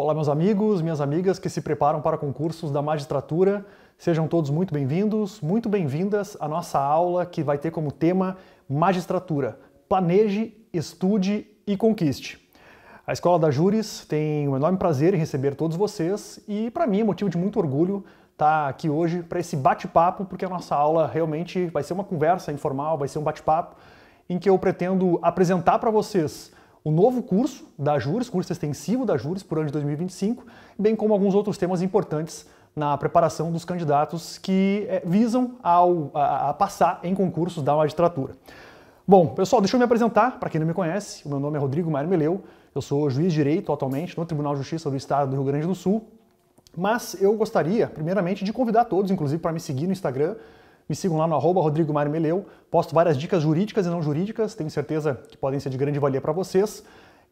Olá, meus amigos, minhas amigas que se preparam para concursos da magistratura. Sejam todos muito bem-vindos, muito bem-vindas à nossa aula que vai ter como tema Magistratura. Planeje, estude e conquiste. A Escola da Júris tem um enorme prazer em receber todos vocês e, para mim, é motivo de muito orgulho estar tá aqui hoje para esse bate-papo, porque a nossa aula realmente vai ser uma conversa informal, vai ser um bate-papo em que eu pretendo apresentar para vocês o novo curso da Jures, curso extensivo da Jures por ano de 2025, bem como alguns outros temas importantes na preparação dos candidatos que eh, visam ao, a, a passar em concursos da magistratura. Bom, pessoal, deixa eu me apresentar, para quem não me conhece, o meu nome é Rodrigo Maier Meleu, eu sou juiz de direito atualmente no Tribunal de Justiça do Estado do Rio Grande do Sul, mas eu gostaria, primeiramente, de convidar todos, inclusive, para me seguir no Instagram, me sigam lá no arroba Rodrigo Mário Meleu. Posto várias dicas jurídicas e não jurídicas, tenho certeza que podem ser de grande valia para vocês.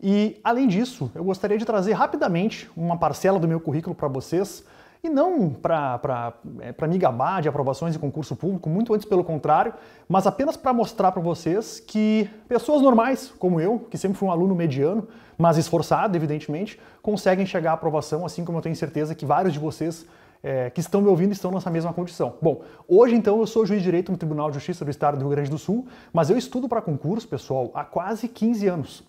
E, além disso, eu gostaria de trazer rapidamente uma parcela do meu currículo para vocês, e não para é, me gabar de aprovações e concurso público, muito antes pelo contrário, mas apenas para mostrar para vocês que pessoas normais, como eu, que sempre fui um aluno mediano, mas esforçado, evidentemente, conseguem chegar à aprovação, assim como eu tenho certeza que vários de vocês é, que estão me ouvindo estão nessa mesma condição. Bom, hoje então eu sou juiz de direito no Tribunal de Justiça do Estado do Rio Grande do Sul, mas eu estudo para concurso, pessoal, há quase 15 anos.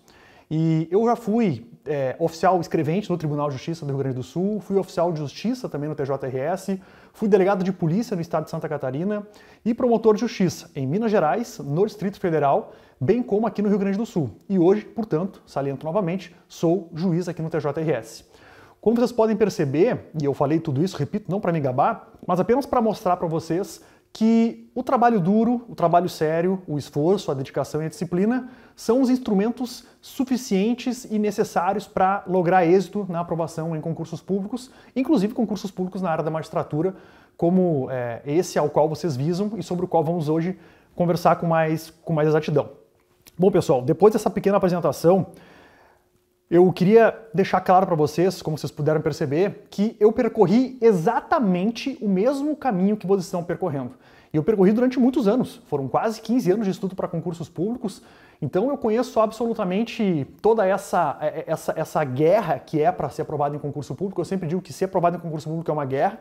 E eu já fui é, oficial escrevente no Tribunal de Justiça do Rio Grande do Sul, fui oficial de justiça também no TJRS, fui delegado de polícia no estado de Santa Catarina e promotor de justiça em Minas Gerais, no Distrito Federal, bem como aqui no Rio Grande do Sul. E hoje, portanto, saliento novamente, sou juiz aqui no TJRS. Como vocês podem perceber, e eu falei tudo isso, repito, não para me gabar, mas apenas para mostrar para vocês que o trabalho duro, o trabalho sério, o esforço, a dedicação e a disciplina são os instrumentos suficientes e necessários para lograr êxito na aprovação em concursos públicos, inclusive concursos públicos na área da magistratura, como é, esse ao qual vocês visam e sobre o qual vamos hoje conversar com mais, com mais exatidão. Bom, pessoal, depois dessa pequena apresentação, eu queria deixar claro para vocês, como vocês puderam perceber, que eu percorri exatamente o mesmo caminho que vocês estão percorrendo. E eu percorri durante muitos anos, foram quase 15 anos de estudo para concursos públicos, então eu conheço absolutamente toda essa, é, é, essa, essa guerra que é para ser aprovado em concurso público. Eu sempre digo que ser aprovado em concurso público é uma guerra,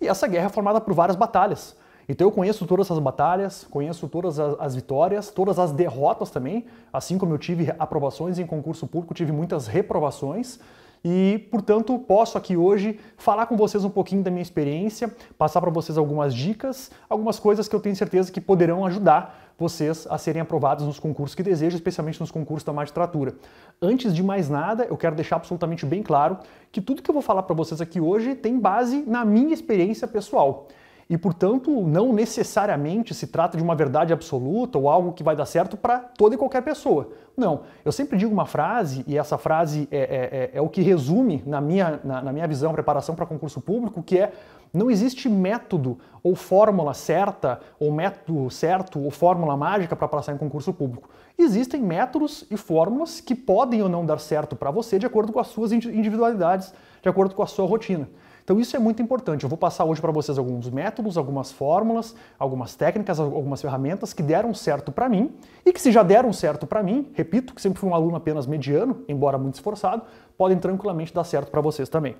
e essa guerra é formada por várias batalhas. Então eu conheço todas as batalhas, conheço todas as, as, vitórias, todas as derrotas também. Assim como eu tive aprovações em concurso público, tive muitas reprovações. E, portanto, posso aqui hoje falar com vocês um pouquinho da minha experiência, passar para vocês algumas dicas, algumas coisas que eu tenho certeza que poderão ajudar vocês a serem aprovados nos concursos que desejam, especialmente nos concursos da magistratura. Antes de mais nada, eu quero deixar absolutamente bem claro que tudo que eu vou falar para vocês aqui hoje tem base na minha experiência pessoal e, portanto, não necessariamente se trata de uma verdade absoluta ou algo que vai dar certo para toda e qualquer pessoa. Não. Eu sempre digo uma frase, e essa frase é, é, é, é o que resume, na minha, na, na minha visão, a preparação para concurso público, que é não existe método ou fórmula certa, ou método certo, ou fórmula mágica para passar em concurso público. Existem métodos e fórmulas que podem ou não dar certo para você de acordo com as suas individualidades, de acordo com a sua rotina. Então isso é muito importante. Eu vou passar hoje para vocês alguns métodos, algumas fórmulas, algumas técnicas, algumas ferramentas que deram certo para mim e que se já deram certo para mim, repito, que sempre fui um aluno apenas mediano, embora muito esforçado, podem tranquilamente dar certo para vocês também.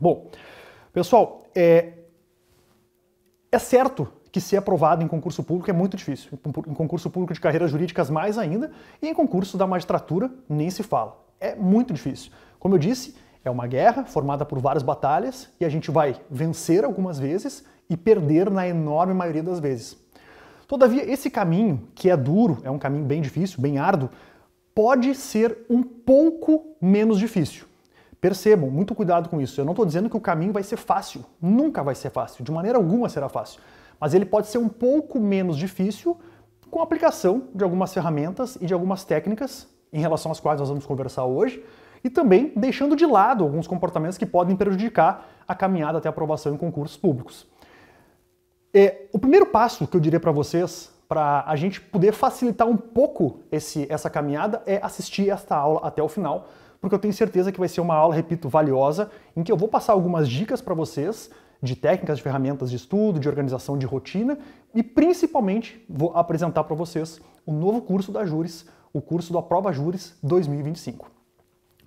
Bom, pessoal, é, é certo que ser aprovado em concurso público é muito difícil. Em concurso público de carreiras jurídicas, mais ainda, e em concurso da magistratura, nem se fala. É muito difícil. Como eu disse, é uma guerra formada por várias batalhas e a gente vai vencer algumas vezes e perder na enorme maioria das vezes. Todavia, esse caminho, que é duro, é um caminho bem difícil, bem árduo, pode ser um pouco menos difícil. Percebam, muito cuidado com isso. Eu não estou dizendo que o caminho vai ser fácil. Nunca vai ser fácil. De maneira alguma será fácil. Mas ele pode ser um pouco menos difícil com a aplicação de algumas ferramentas e de algumas técnicas em relação às quais nós vamos conversar hoje, e também deixando de lado alguns comportamentos que podem prejudicar a caminhada até a aprovação em concursos públicos. É, o primeiro passo que eu diria para vocês, para a gente poder facilitar um pouco esse, essa caminhada, é assistir esta aula até o final, porque eu tenho certeza que vai ser uma aula, repito, valiosa, em que eu vou passar algumas dicas para vocês de técnicas, de ferramentas de estudo, de organização de rotina e principalmente vou apresentar para vocês o novo curso da Júris, o curso da Prova Júris 2025.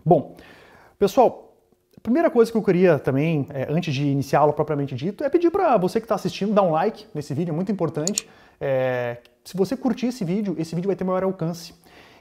Bom, pessoal, a primeira coisa que eu queria também, é, antes de iniciar a aula propriamente dito, é pedir para você que está assistindo dar um like nesse vídeo, é muito importante. É, se você curtir esse vídeo, esse vídeo vai ter maior alcance.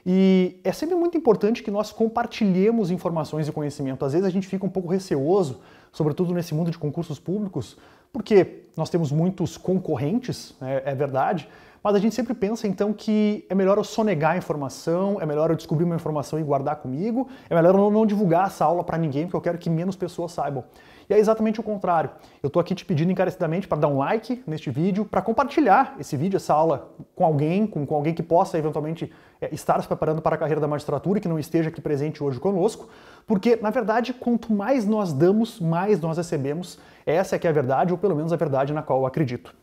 E é sempre muito importante que nós compartilhemos informações e conhecimento. Às vezes a gente fica um pouco receoso, sobretudo nesse mundo de concursos públicos, porque nós temos muitos concorrentes, é, é verdade, mas a gente sempre pensa então que é melhor eu sonegar a informação, é melhor eu descobrir uma informação e guardar comigo, é melhor eu não divulgar essa aula para ninguém, porque eu quero que menos pessoas saibam. E é exatamente o contrário. Eu estou aqui te pedindo encarecidamente para dar um like neste vídeo, para compartilhar esse vídeo, essa aula com alguém, com, com alguém que possa eventualmente é, estar se preparando para a carreira da magistratura e que não esteja aqui presente hoje conosco, porque na verdade, quanto mais nós damos, mais nós recebemos. Essa é que é a verdade, ou pelo menos a verdade na qual eu acredito.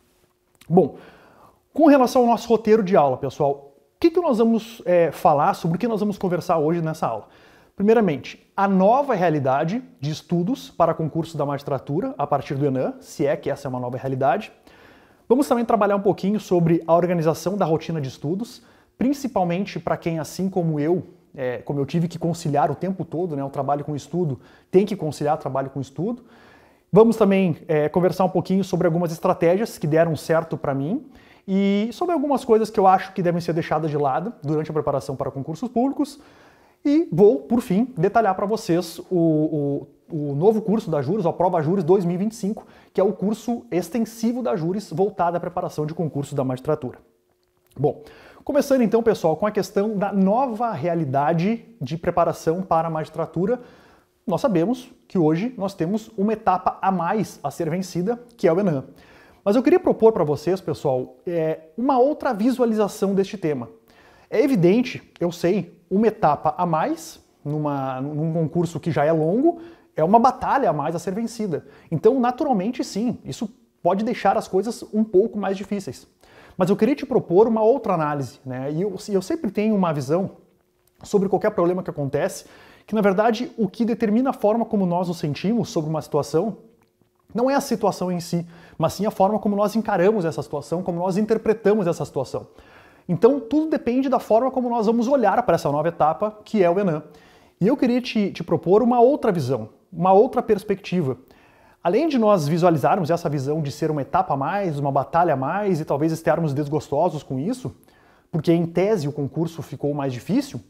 Bom, com relação ao nosso roteiro de aula, pessoal, o que, que nós vamos é, falar, sobre o que nós vamos conversar hoje nessa aula? Primeiramente, a nova realidade de estudos para concurso da magistratura a partir do Enan, se é que essa é uma nova realidade. Vamos também trabalhar um pouquinho sobre a organização da rotina de estudos, principalmente para quem, assim como eu, é, como eu tive que conciliar o tempo todo, né, o trabalho com o estudo, tem que conciliar trabalho com estudo. Vamos também é, conversar um pouquinho sobre algumas estratégias que deram certo para mim e sobre algumas coisas que eu acho que devem ser deixadas de lado durante a preparação para concursos públicos. E vou, por fim, detalhar para vocês o, o, o, novo curso da Juros, a Prova Juros 2025, que é o curso extensivo da Juros voltado à preparação de concursos da magistratura. Bom, começando então, pessoal, com a questão da nova realidade de preparação para a magistratura, nós sabemos que hoje nós temos uma etapa a mais a ser vencida, que é o Enan. Mas eu queria propor para vocês, pessoal, é, uma outra visualização deste tema. É evidente, eu sei, uma etapa a mais numa, num concurso que já é longo, é uma batalha a mais a ser vencida. Então, naturalmente, sim, isso pode deixar as coisas um pouco mais difíceis. Mas eu queria te propor uma outra análise, né? E eu, eu sempre tenho uma visão sobre qualquer problema que acontece, que na verdade o que determina a forma como nós nos sentimos sobre uma situação não é a situação em si, mas sim a forma como nós encaramos essa situação, como nós interpretamos essa situação. Então, tudo depende da forma como nós vamos olhar para essa nova etapa, que é o Enan. E eu queria te, te propor uma outra visão, uma outra perspectiva. Além de nós visualizarmos essa visão de ser uma etapa a mais, uma batalha a mais e talvez estarmos desgostosos com isso, porque em tese o concurso ficou mais difícil,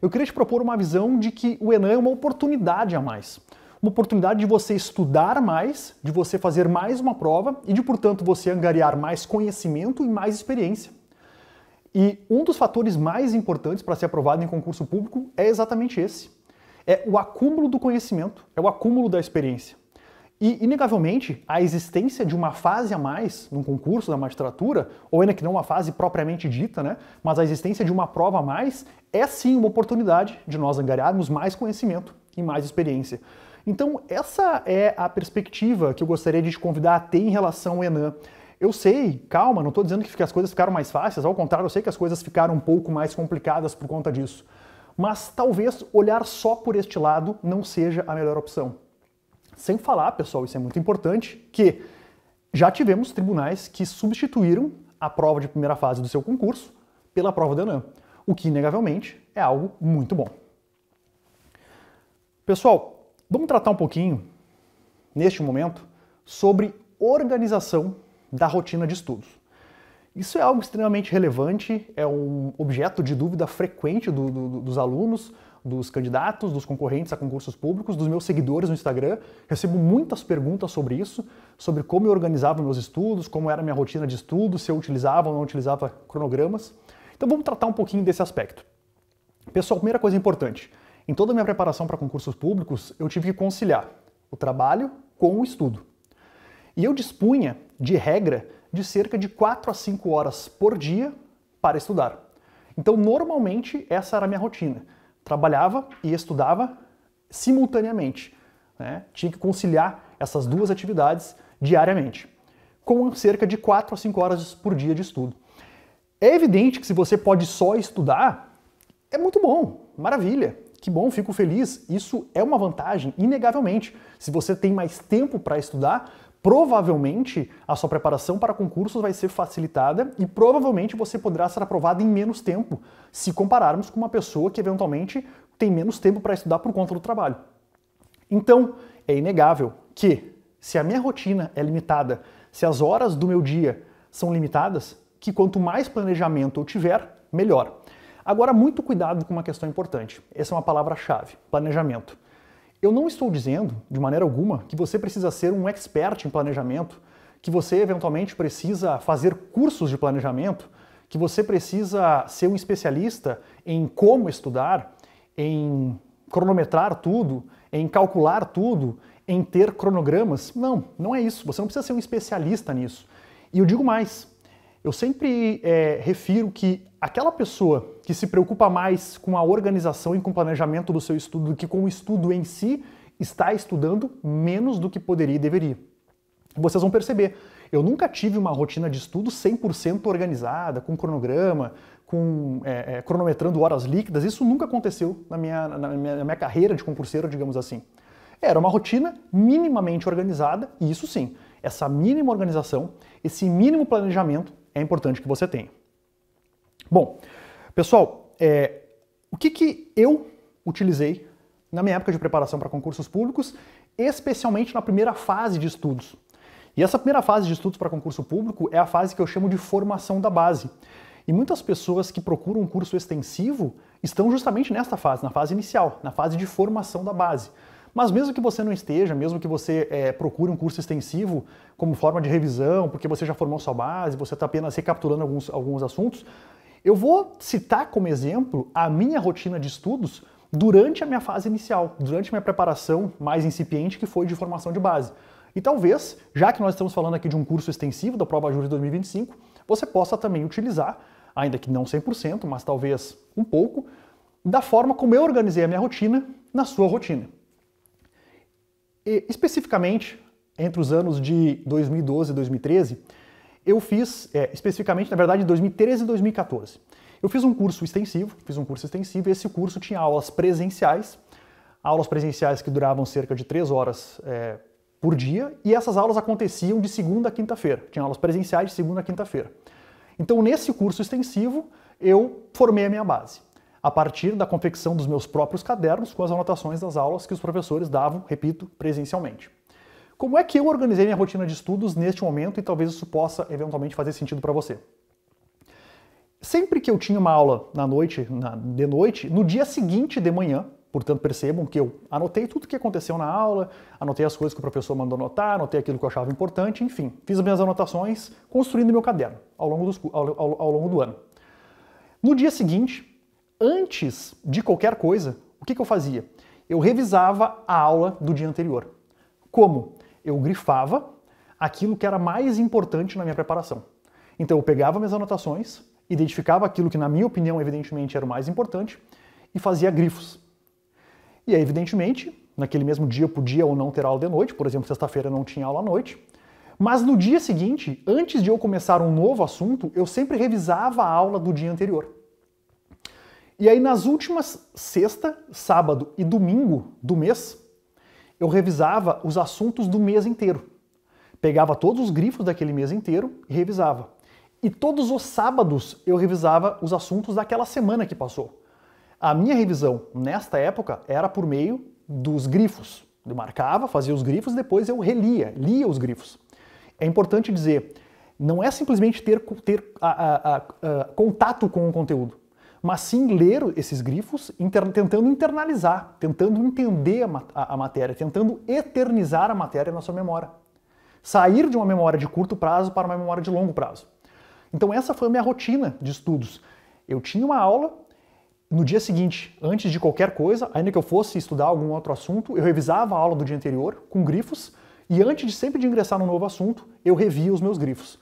eu queria te propor uma visão de que o Enan é uma oportunidade a mais uma oportunidade de você estudar mais, de você fazer mais uma prova e de, portanto, você angariar mais conhecimento e mais experiência. E um dos fatores mais importantes para ser aprovado em concurso público é exatamente esse: é o acúmulo do conhecimento, é o acúmulo da experiência. E, inegavelmente, a existência de uma fase a mais num concurso da magistratura, ou ainda que não uma fase propriamente dita, né, mas a existência de uma prova a mais, é sim uma oportunidade de nós angariarmos mais conhecimento e mais experiência. Então, essa é a perspectiva que eu gostaria de te convidar a ter em relação ao Enan. Eu sei, calma, não estou dizendo que as coisas ficaram mais fáceis, ao contrário, eu sei que as coisas ficaram um pouco mais complicadas por conta disso. Mas talvez olhar só por este lado não seja a melhor opção. Sem falar, pessoal, isso é muito importante, que já tivemos tribunais que substituíram a prova de primeira fase do seu concurso pela prova do Enan, o que, inegavelmente, é algo muito bom. Pessoal, Vamos tratar um pouquinho, neste momento, sobre organização da rotina de estudos. Isso é algo extremamente relevante, é um objeto de dúvida frequente do, do, dos alunos, dos candidatos, dos concorrentes a concursos públicos, dos meus seguidores no Instagram. Recebo muitas perguntas sobre isso, sobre como eu organizava meus estudos, como era a minha rotina de estudos, se eu utilizava ou não utilizava cronogramas. Então vamos tratar um pouquinho desse aspecto. Pessoal, primeira coisa importante, em toda a minha preparação para concursos públicos, eu tive que conciliar o trabalho com o estudo. E eu dispunha, de regra, de cerca de 4 a 5 horas por dia para estudar. Então, normalmente, essa era a minha rotina. Trabalhava e estudava simultaneamente. Né? Tinha que conciliar essas duas atividades diariamente, com cerca de 4 a 5 horas por dia de estudo. É evidente que se você pode só estudar, é muito bom, maravilha que bom, fico feliz. Isso é uma vantagem, inegavelmente. Se você tem mais tempo para estudar, provavelmente a sua preparação para concursos vai ser facilitada e provavelmente você poderá ser aprovado em menos tempo, se compararmos com uma pessoa que eventualmente tem menos tempo para estudar por conta do trabalho. Então, é inegável que se a minha rotina é limitada, se as horas do meu dia são limitadas, que quanto mais planejamento eu tiver, melhor. Agora, muito cuidado com uma questão importante. Essa é uma palavra-chave: planejamento. Eu não estou dizendo, de maneira alguma, que você precisa ser um expert em planejamento, que você eventualmente precisa fazer cursos de planejamento, que você precisa ser um especialista em como estudar, em cronometrar tudo, em calcular tudo, em ter cronogramas. Não, não é isso. Você não precisa ser um especialista nisso. E eu digo mais: eu sempre é, refiro que aquela pessoa que se preocupa mais com a organização e com o planejamento do seu estudo do que com o estudo em si, está estudando menos do que poderia e deveria. Vocês vão perceber, eu nunca tive uma rotina de estudo 100% organizada, com cronograma, com é, é, cronometrando horas líquidas, isso nunca aconteceu na minha, na minha, na minha carreira de concurseiro, digamos assim. Era uma rotina minimamente organizada, e isso sim, essa mínima organização, esse mínimo planejamento é importante que você tenha. Bom, pessoal, é, o que, que eu utilizei na minha época de preparação para concursos públicos, especialmente na primeira fase de estudos. E essa primeira fase de estudos para concurso público é a fase que eu chamo de formação da base. E muitas pessoas que procuram um curso extensivo estão justamente nesta fase, na fase inicial, na fase de formação da base. Mas mesmo que você não esteja, mesmo que você é, procure um curso extensivo como forma de revisão, porque você já formou sua base, você está apenas recapitulando alguns, alguns assuntos, eu vou citar como exemplo a minha rotina de estudos durante a minha fase inicial, durante a minha preparação mais incipiente, que foi de formação de base. E talvez, já que nós estamos falando aqui de um curso extensivo da Prova Júri 2025, você possa também utilizar, ainda que não 100%, mas talvez um pouco, da forma como eu organizei a minha rotina na sua rotina. E, especificamente, entre os anos de 2012 e 2013, eu fiz, é, especificamente, na verdade, 2013 e 2014. Eu fiz um curso extensivo, fiz um curso extensivo, e esse curso tinha aulas presenciais, aulas presenciais que duravam cerca de três horas é, por dia, e essas aulas aconteciam de segunda a quinta-feira. Tinha aulas presenciais de segunda a quinta-feira. Então, nesse curso extensivo, eu formei a minha base a partir da confecção dos meus próprios cadernos com as anotações das aulas que os professores davam, repito, presencialmente. Como é que eu organizei minha rotina de estudos neste momento e talvez isso possa eventualmente fazer sentido para você? Sempre que eu tinha uma aula na noite, na, de noite, no dia seguinte de manhã, portanto percebam que eu anotei tudo o que aconteceu na aula, anotei as coisas que o professor mandou anotar, anotei aquilo que eu achava importante, enfim, fiz as minhas anotações construindo meu caderno ao longo, dos, ao, ao, ao longo do ano. No dia seguinte, antes de qualquer coisa, o que, que eu fazia? Eu revisava a aula do dia anterior. Como? Eu grifava aquilo que era mais importante na minha preparação. Então eu pegava minhas anotações, identificava aquilo que, na minha opinião, evidentemente era o mais importante e fazia grifos. E aí, evidentemente, naquele mesmo dia eu podia ou não ter aula de noite, por exemplo, sexta-feira não tinha aula à noite. Mas no dia seguinte, antes de eu começar um novo assunto, eu sempre revisava a aula do dia anterior. E aí nas últimas sexta, sábado e domingo do mês, eu revisava os assuntos do mês inteiro. Pegava todos os grifos daquele mês inteiro e revisava. E todos os sábados eu revisava os assuntos daquela semana que passou. A minha revisão nesta época era por meio dos grifos. Eu marcava, fazia os grifos, depois eu relia, lia os grifos. É importante dizer, não é simplesmente ter, ter a, a, a, contato com o conteúdo mas sim ler esses grifos, inter, tentando internalizar, tentando entender a, a matéria, tentando eternizar a matéria na sua memória. Sair de uma memória de curto prazo para uma memória de longo prazo. Então essa foi a minha rotina de estudos. Eu tinha uma aula, no dia seguinte, antes de qualquer coisa, ainda que eu fosse estudar algum outro assunto, eu revisava a aula do dia anterior com grifos e antes de sempre de ingressar no novo assunto, eu revia os meus grifos.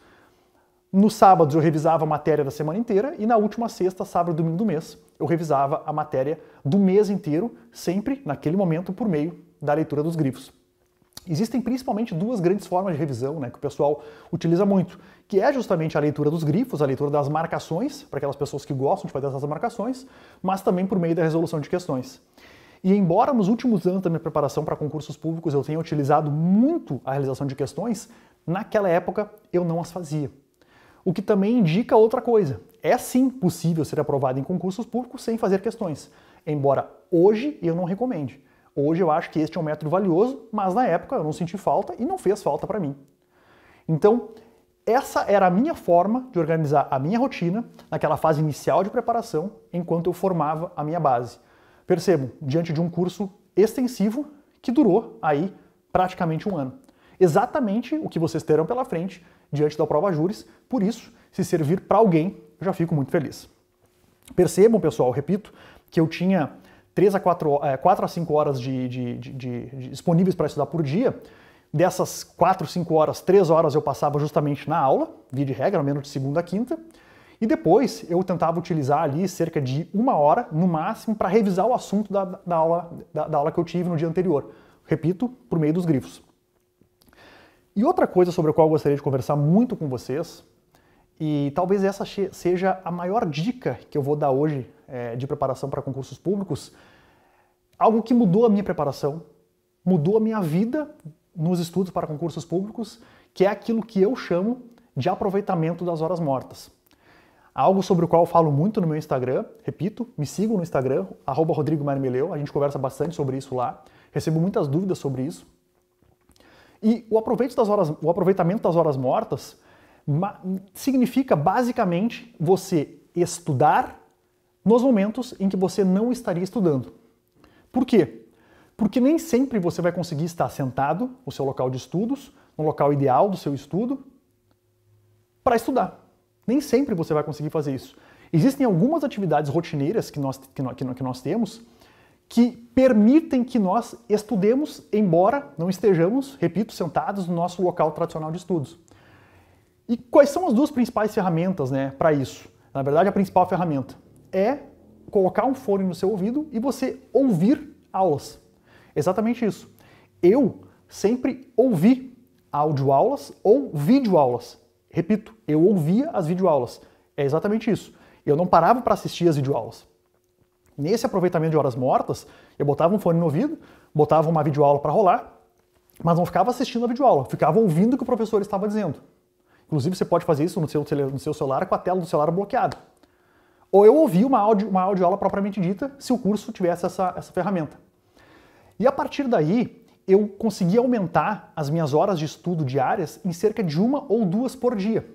No sábado eu revisava a matéria da semana inteira e na última sexta, sábado e domingo do mês, eu revisava a matéria do mês inteiro, sempre naquele momento por meio da leitura dos grifos. Existem principalmente duas grandes formas de revisão né, que o pessoal utiliza muito, que é justamente a leitura dos grifos, a leitura das marcações, para aquelas pessoas que gostam de fazer essas marcações, mas também por meio da resolução de questões. E embora nos últimos anos da minha preparação para concursos públicos eu tenha utilizado muito a realização de questões, naquela época eu não as fazia o que também indica outra coisa. É sim possível ser aprovado em concursos públicos sem fazer questões, embora hoje eu não recomende. Hoje eu acho que este é um método valioso, mas na época eu não senti falta e não fez falta para mim. Então, essa era a minha forma de organizar a minha rotina naquela fase inicial de preparação, enquanto eu formava a minha base. Percebo, diante de um curso extensivo que durou aí praticamente um ano. Exatamente o que vocês terão pela frente diante da prova júris, por isso, se servir para alguém, eu já fico muito feliz. Percebam, pessoal, repito, que eu tinha 3 a 4, 4 é, a 5 horas de, de, de, disponíveis para estudar por dia. Dessas 4, 5 horas, 3 horas eu passava justamente na aula, via de regra, menos de segunda a quinta. E depois eu tentava utilizar ali cerca de uma hora, no máximo, para revisar o assunto da, da aula, da, da aula que eu tive no dia anterior. Repito, por meio dos grifos. E outra coisa sobre a qual eu gostaria de conversar muito com vocês, e talvez essa seja a maior dica que eu vou dar hoje é, de preparação para concursos públicos, algo que mudou a minha preparação, mudou a minha vida nos estudos para concursos públicos, que é aquilo que eu chamo de aproveitamento das horas mortas. Algo sobre o qual eu falo muito no meu Instagram, repito, me sigam no Instagram, arroba Rodrigo Marmeleu, a gente conversa bastante sobre isso lá, recebo muitas dúvidas sobre isso. E o, horas, o aproveitamento das horas mortas significa basicamente você estudar nos momentos em que você não estaria estudando. Por quê? Porque nem sempre você vai conseguir estar sentado no seu local de estudos, no local ideal do seu estudo, para estudar. Nem sempre você vai conseguir fazer isso. Existem algumas atividades rotineiras que nós, que nós, que nós temos que permitem que nós estudemos, embora não estejamos, repito, sentados no nosso local tradicional de estudos. E quais são as duas principais ferramentas né, para isso? Na verdade, a principal ferramenta é colocar um fone no seu ouvido e você ouvir aulas. Exatamente isso. Eu sempre ouvi audioaulas ou videoaulas. Repito, eu ouvia as videoaulas. É exatamente isso. Eu não parava para assistir as videoaulas nesse aproveitamento de horas mortas, eu botava um fone no ouvido, botava uma videoaula para rolar, mas não ficava assistindo a videoaula, ficava ouvindo o que o professor estava dizendo. Inclusive, você pode fazer isso no seu, no seu celular com a tela do celular bloqueada. Ou eu ouvi uma, audio, uma audioaula propriamente dita, se o curso tivesse essa, essa ferramenta. E a partir daí, eu consegui aumentar as minhas horas de estudo diárias em cerca de uma ou duas por dia.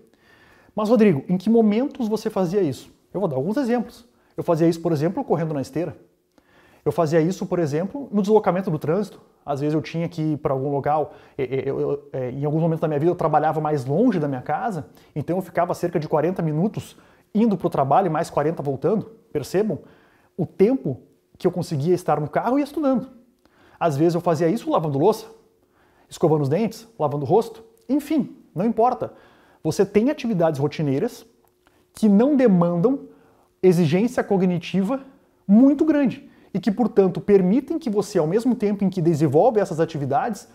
Mas, Rodrigo, em que momentos você fazia isso? Eu vou dar alguns exemplos. Eu fazia isso, por exemplo, correndo na esteira. Eu fazia isso, por exemplo, no deslocamento do trânsito. Às vezes eu tinha que ir para algum local, eu, eu, eu, é, em alguns momentos da minha vida eu trabalhava mais longe da minha casa, então eu ficava cerca de 40 minutos indo para o trabalho e mais 40 voltando. Percebam o tempo que eu conseguia estar no carro e estudando. Às vezes eu fazia isso lavando louça, escovando os dentes, lavando o rosto, enfim, não importa. Você tem atividades rotineiras que não demandam exigência cognitiva muito grande e que, portanto, permitem que você, ao mesmo tempo em que desenvolve essas atividades,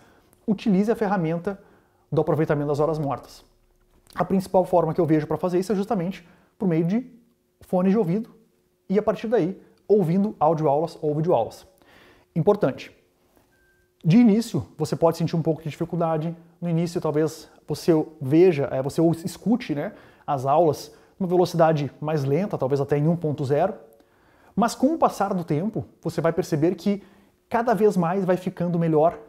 utilize a ferramenta do aproveitamento das horas mortas. A principal forma que eu vejo para fazer isso é justamente por meio de fones de ouvido e, a partir daí, ouvindo audioaulas ou videoaulas. Importante. De início, você pode sentir um pouco de dificuldade. No início, talvez você veja, é, você escute né, as aulas uma velocidade mais lenta, talvez até em 1.0, mas com o passar do tempo, você vai perceber que cada vez mais vai ficando melhor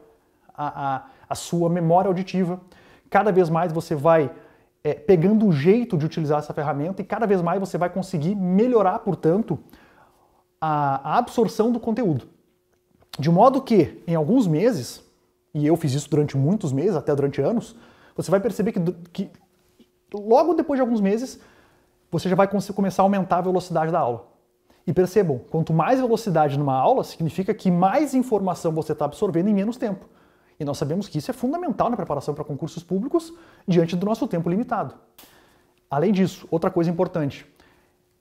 a, a, a sua memória auditiva, cada vez mais você vai é, pegando o jeito de utilizar essa ferramenta e cada vez mais você vai conseguir melhorar, portanto, a, a absorção do conteúdo. De modo que, em alguns meses, e eu fiz isso durante muitos meses, até durante anos, você vai perceber que, que logo depois de alguns meses você já vai começar a aumentar a velocidade da aula. E percebam, quanto mais velocidade numa aula, significa que mais informação você está absorvendo em menos tempo. E nós sabemos que isso é fundamental na preparação para concursos públicos diante do nosso tempo limitado. Além disso, outra coisa importante.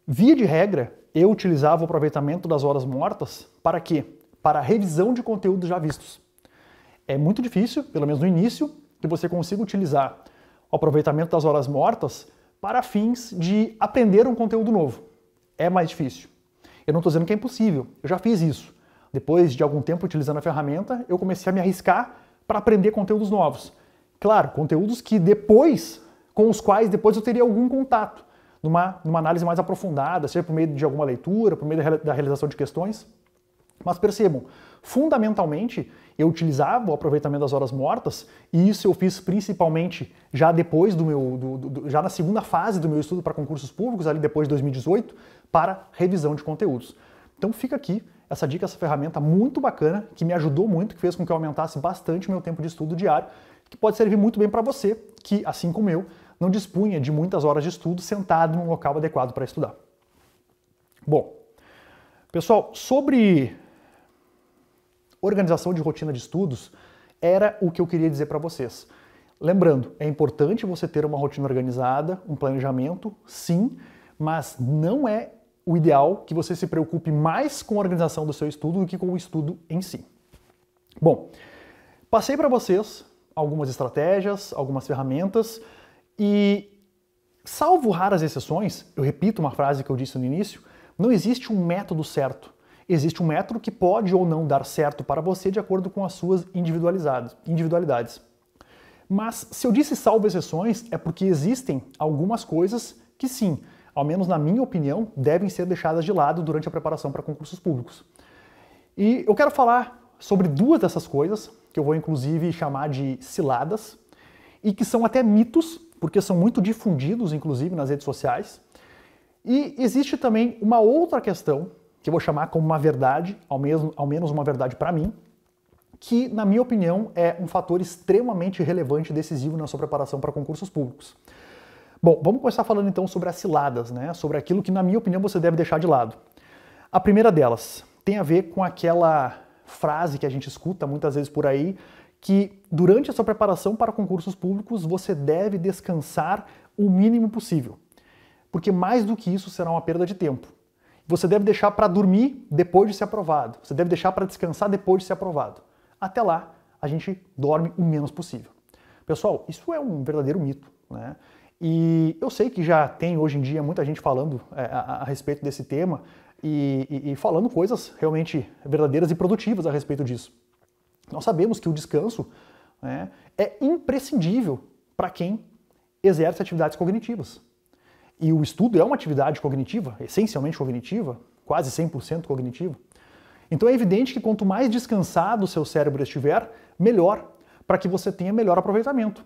Via de regra, eu utilizava o aproveitamento das horas mortas para quê? Para revisão de conteúdos já vistos. É muito difícil, pelo menos no início, que você consiga utilizar o aproveitamento das horas mortas para fins de aprender um conteúdo novo. É mais difícil. Eu não estou dizendo que é impossível, eu já fiz isso. Depois de algum tempo utilizando a ferramenta, eu comecei a me arriscar para aprender conteúdos novos. Claro, conteúdos que depois, com os quais depois eu teria algum contato, numa, numa análise mais aprofundada, seja por meio de alguma leitura, por meio da realização de questões. Mas percebam, fundamentalmente, eu utilizava o aproveitamento das horas mortas e isso eu fiz principalmente já depois do meu, do, do, já na segunda fase do meu estudo para concursos públicos, ali depois de 2018, para revisão de conteúdos. Então fica aqui essa dica, essa ferramenta muito bacana, que me ajudou muito, que fez com que eu aumentasse bastante o meu tempo de estudo diário, que pode servir muito bem para você, que, assim como eu, não dispunha de muitas horas de estudo sentado num local adequado para estudar. Bom, pessoal, sobre organização de rotina de estudos era o que eu queria dizer para vocês. Lembrando, é importante você ter uma rotina organizada, um planejamento, sim, mas não é o ideal que você se preocupe mais com a organização do seu estudo do que com o estudo em si. Bom, passei para vocês algumas estratégias, algumas ferramentas e, salvo raras exceções, eu repito uma frase que eu disse no início, não existe um método certo existe um método que pode ou não dar certo para você de acordo com as suas individualidades. Mas se eu disse salvo exceções, é porque existem algumas coisas que sim, ao menos na minha opinião, devem ser deixadas de lado durante a preparação para concursos públicos. E eu quero falar sobre duas dessas coisas, que eu vou inclusive chamar de ciladas, e que são até mitos, porque são muito difundidos, inclusive, nas redes sociais. E existe também uma outra questão que eu vou chamar como uma verdade, ao, mesmo, ao menos uma verdade para mim, que, na minha opinião, é um fator extremamente relevante e decisivo na sua preparação para concursos públicos. Bom, vamos começar falando então sobre as ciladas, né? Sobre aquilo que, na minha opinião, você deve deixar de lado. A primeira delas tem a ver com aquela frase que a gente escuta muitas vezes por aí, que durante a sua preparação para concursos públicos você deve descansar o mínimo possível. Porque mais do que isso será uma perda de tempo. Você deve deixar para dormir depois de ser aprovado. Você deve deixar para descansar depois de ser aprovado. Até lá, a gente dorme o menos possível. Pessoal, isso é um verdadeiro mito, né? E eu sei que já tem hoje em dia muita gente falando é, a, a, respeito desse tema e, e, e falando coisas realmente verdadeiras e produtivas a respeito disso. Nós sabemos que o descanso né, é imprescindível para quem exerce atividades cognitivas. E o estudo é uma atividade cognitiva, essencialmente cognitiva, quase 100% cognitiva. Então é evidente que quanto mais descansado o seu cérebro estiver, melhor, para que você tenha melhor aproveitamento,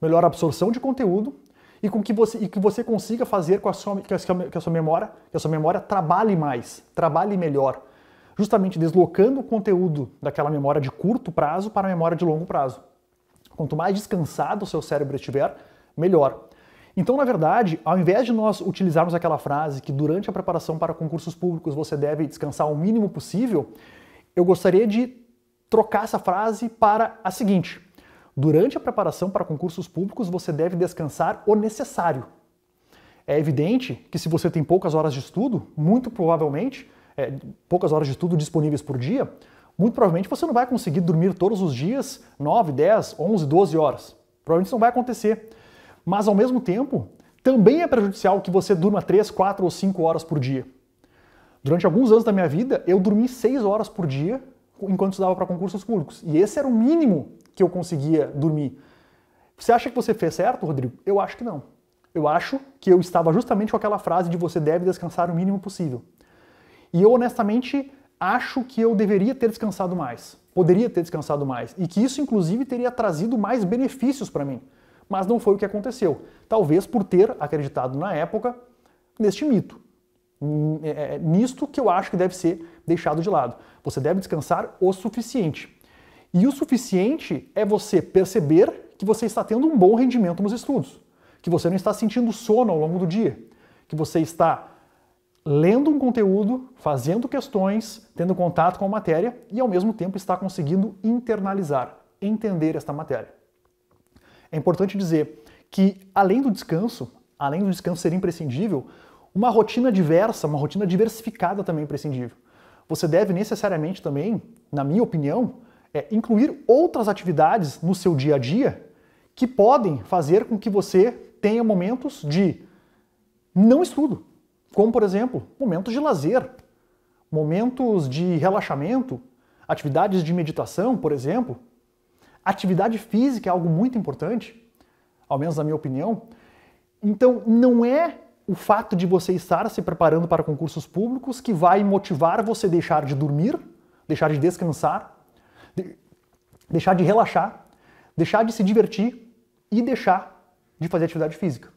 melhor absorção de conteúdo e com que você, e que você consiga fazer com a sua, que a, que a sua memória, que a sua memória trabalhe mais, trabalhe melhor, justamente deslocando o conteúdo daquela memória de curto prazo para a memória de longo prazo. Quanto mais descansado o seu cérebro estiver, melhor. Então, na verdade, ao invés de nós utilizarmos aquela frase que durante a preparação para concursos públicos você deve descansar o mínimo possível, eu gostaria de trocar essa frase para a seguinte: durante a preparação para concursos públicos você deve descansar o necessário. É evidente que se você tem poucas horas de estudo, muito provavelmente, é, poucas horas de estudo disponíveis por dia, muito provavelmente você não vai conseguir dormir todos os dias 9, 10, 11, 12 horas. Provavelmente isso não vai acontecer. Mas ao mesmo tempo, também é prejudicial que você durma 3, 4 ou 5 horas por dia. Durante alguns anos da minha vida, eu dormi 6 horas por dia enquanto estudava para concursos públicos. E esse era o mínimo que eu conseguia dormir. Você acha que você fez certo, Rodrigo? Eu acho que não. Eu acho que eu estava justamente com aquela frase de você deve descansar o mínimo possível. E eu honestamente acho que eu deveria ter descansado mais, poderia ter descansado mais, e que isso inclusive teria trazido mais benefícios para mim. Mas não foi o que aconteceu. Talvez por ter acreditado na época neste mito. Hum, é, é, é nisto que eu acho que deve ser deixado de lado. Você deve descansar o suficiente. E o suficiente é você perceber que você está tendo um bom rendimento nos estudos, que você não está sentindo sono ao longo do dia, que você está lendo um conteúdo, fazendo questões, tendo contato com a matéria e ao mesmo tempo está conseguindo internalizar, entender esta matéria. É importante dizer que, além do descanso, além do descanso ser imprescindível, uma rotina diversa, uma rotina diversificada também é imprescindível. Você deve necessariamente também, na minha opinião, é, incluir outras atividades no seu dia a dia que podem fazer com que você tenha momentos de não estudo, como por exemplo, momentos de lazer, momentos de relaxamento, atividades de meditação, por exemplo, Atividade física é algo muito importante, ao menos na minha opinião. Então, não é o fato de você estar se preparando para concursos públicos que vai motivar você deixar de dormir, deixar de descansar, de, deixar de relaxar, deixar de se divertir e deixar de fazer atividade física.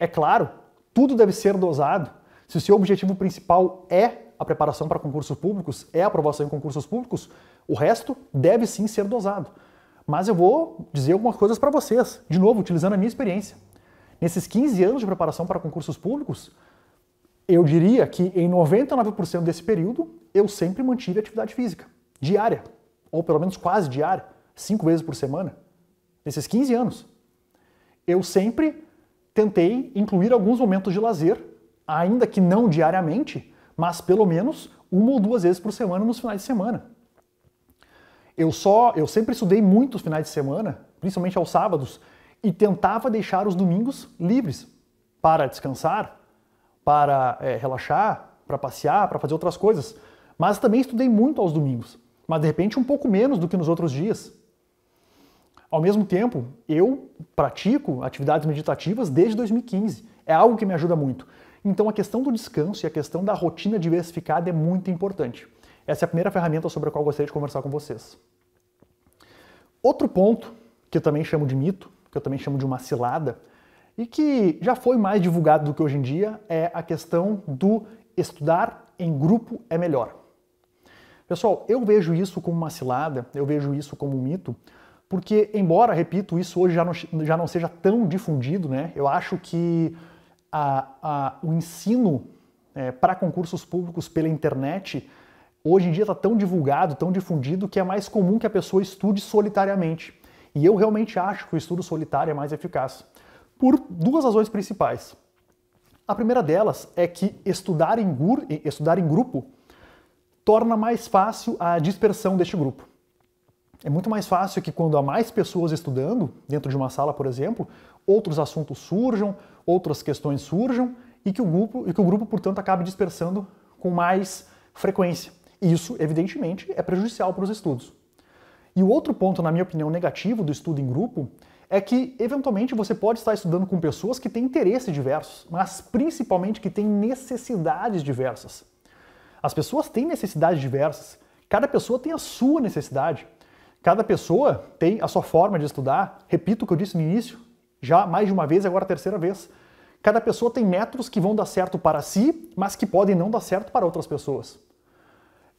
É claro, tudo deve ser dosado. Se o seu objetivo principal é a preparação para concursos públicos, é a aprovação em concursos públicos, o resto deve sim ser dosado. Mas eu vou dizer algumas coisas para vocês, de novo, utilizando a minha experiência. Nesses 15 anos de preparação para concursos públicos, eu diria que em 99% desse período eu sempre mantive atividade física, diária, ou pelo menos quase diária, cinco vezes por semana. Nesses 15 anos, eu sempre tentei incluir alguns momentos de lazer, ainda que não diariamente, mas pelo menos uma ou duas vezes por semana nos finais de semana. Eu só, eu sempre estudei muitos finais de semana, principalmente aos sábados, e tentava deixar os domingos livres para descansar, para é, relaxar, para passear, para fazer outras coisas. Mas também estudei muito aos domingos, mas de repente um pouco menos do que nos outros dias. Ao mesmo tempo, eu pratico atividades meditativas desde 2015. É algo que me ajuda muito. Então a questão do descanso e a questão da rotina diversificada é muito importante. Essa é a primeira ferramenta sobre a qual gostaria de conversar com vocês. Outro ponto, que eu também chamo de mito, que eu também chamo de uma cilada, e que já foi mais divulgado do que hoje em dia, é a questão do estudar em grupo é melhor. Pessoal, eu vejo isso como uma cilada, eu vejo isso como um mito, porque, embora, repito, isso hoje já não, já não seja tão difundido, né? Eu acho que a, a, o ensino é, para concursos públicos pela internet Hoje em dia está tão divulgado, tão difundido, que é mais comum que a pessoa estude solitariamente. E eu realmente acho que o estudo solitário é mais eficaz. Por duas razões principais. A primeira delas é que estudar em, estudar em grupo torna mais fácil a dispersão deste grupo. É muito mais fácil que quando há mais pessoas estudando, dentro de uma sala, por exemplo, outros assuntos surjam, outras questões surjam e que o grupo, e que o grupo portanto, acabe dispersando com mais frequência. Isso, evidentemente, é prejudicial para os estudos. E o outro ponto, na minha opinião, negativo do estudo em grupo é que, eventualmente, você pode estar estudando com pessoas que têm interesses diversos, mas principalmente que têm necessidades diversas. As pessoas têm necessidades diversas, cada pessoa tem a sua necessidade, cada pessoa tem a sua forma de estudar. Repito o que eu disse no início, já mais de uma vez, agora a terceira vez. Cada pessoa tem métodos que vão dar certo para si, mas que podem não dar certo para outras pessoas.